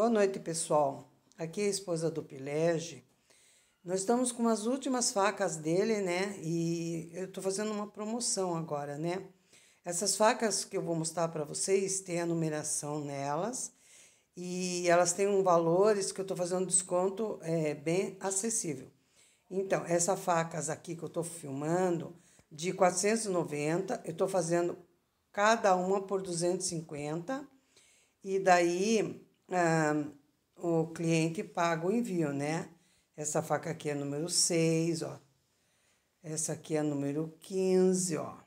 Boa noite, pessoal. Aqui é a esposa do Pilege. Nós estamos com as últimas facas dele, né? E eu estou fazendo uma promoção agora, né? Essas facas que eu vou mostrar para vocês têm a numeração nelas e elas têm um valores que eu estou fazendo desconto é, bem acessível. Então, essas facas aqui que eu estou filmando, de 490, eu estou fazendo cada uma por 250 e daí ah, o cliente paga o envio, né? Essa faca aqui é número 6, ó. Essa aqui é número 15, ó.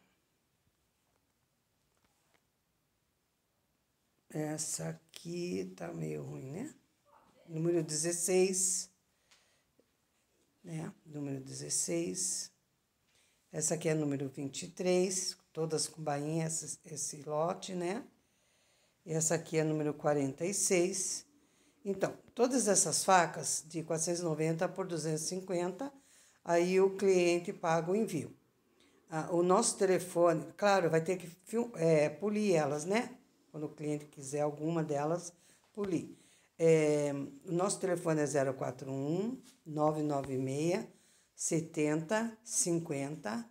Essa aqui tá meio ruim, né? Número 16, né? Número 16. Essa aqui é número 23, todas com bainha, esse, esse lote, né? Essa aqui é a número 46. Então, todas essas facas de 490 por 250, aí o cliente paga o envio. Ah, o nosso telefone, claro, vai ter que é, polir elas, né? Quando o cliente quiser alguma delas, polir. É, o nosso telefone é 041 996 70 50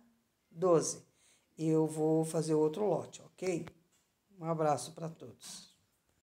12. eu vou fazer outro lote, ok? ok? Um abraço para todos.